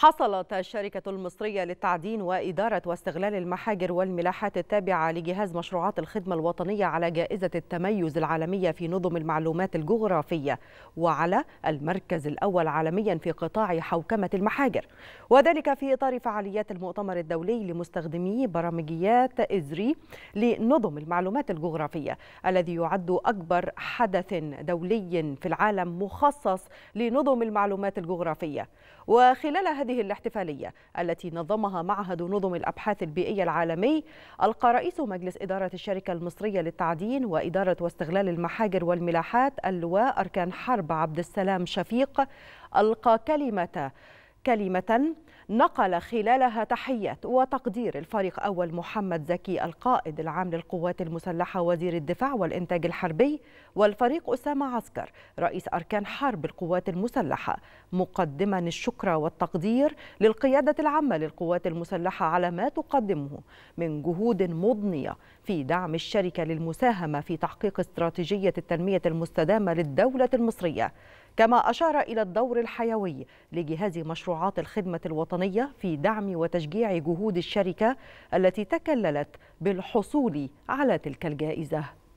حصلت الشركة المصرية للتعدين وإدارة واستغلال المحاجر والملاحات التابعة لجهاز مشروعات الخدمة الوطنية على جائزة التميز العالمية في نظم المعلومات الجغرافية وعلى المركز الأول عالميا في قطاع حوكمة المحاجر وذلك في إطار فعاليات المؤتمر الدولي لمستخدمي برامجيات إزري لنظم المعلومات الجغرافية الذي يعد أكبر حدث دولي في العالم مخصص لنظم المعلومات الجغرافية وخلال هذه هذه الاحتفالية التي نظمها معهد نظم الأبحاث البيئية العالمي ألقى رئيس مجلس إدارة الشركة المصرية للتعدين وإدارة واستغلال المحاجر والملاحات اللواء أركان حرب عبد السلام شفيق ألقى كلمة كلمة نقل خلالها تحية وتقدير الفريق أول محمد زكي القائد العام للقوات المسلحة وزير الدفاع والإنتاج الحربي والفريق أسامة عسكر رئيس أركان حرب القوات المسلحة مقدما الشكر والتقدير للقيادة العامة للقوات المسلحة على ما تقدمه من جهود مضنية في دعم الشركة للمساهمة في تحقيق استراتيجية التنمية المستدامة للدولة المصرية كما أشار إلى الدور الحيوي لجهاز مشروعات الخدمة الوطنية في دعم وتشجيع جهود الشركة التي تكللت بالحصول على تلك الجائزة